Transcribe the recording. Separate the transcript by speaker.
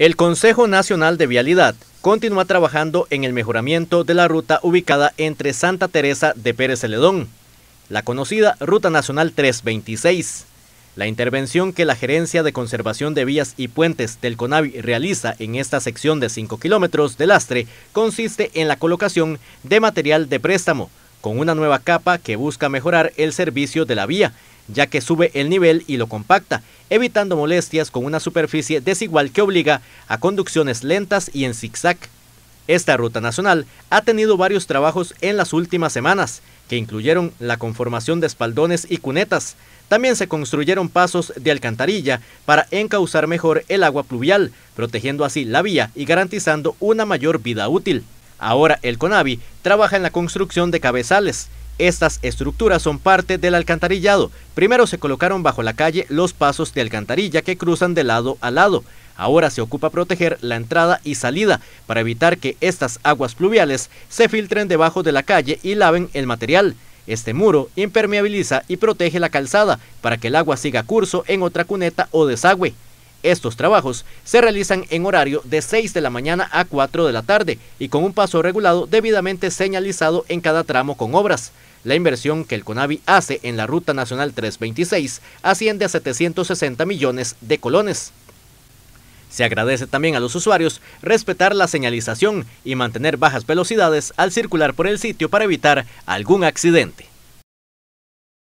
Speaker 1: El Consejo Nacional de Vialidad continúa trabajando en el mejoramiento de la ruta ubicada entre Santa Teresa de Pérez Celedón, la conocida Ruta Nacional 326. La intervención que la Gerencia de Conservación de Vías y Puentes del CONAVI realiza en esta sección de 5 kilómetros de lastre consiste en la colocación de material de préstamo, con una nueva capa que busca mejorar el servicio de la vía ya que sube el nivel y lo compacta, evitando molestias con una superficie desigual que obliga a conducciones lentas y en zigzag. Esta ruta nacional ha tenido varios trabajos en las últimas semanas, que incluyeron la conformación de espaldones y cunetas. También se construyeron pasos de alcantarilla para encauzar mejor el agua pluvial, protegiendo así la vía y garantizando una mayor vida útil. Ahora el CONAVI trabaja en la construcción de cabezales, estas estructuras son parte del alcantarillado. Primero se colocaron bajo la calle los pasos de alcantarilla que cruzan de lado a lado. Ahora se ocupa proteger la entrada y salida para evitar que estas aguas pluviales se filtren debajo de la calle y laven el material. Este muro impermeabiliza y protege la calzada para que el agua siga curso en otra cuneta o desagüe. Estos trabajos se realizan en horario de 6 de la mañana a 4 de la tarde y con un paso regulado debidamente señalizado en cada tramo con obras. La inversión que el CONAVI hace en la Ruta Nacional 326 asciende a 760 millones de colones. Se agradece también a los usuarios respetar la señalización y mantener bajas velocidades al circular por el sitio para evitar algún accidente.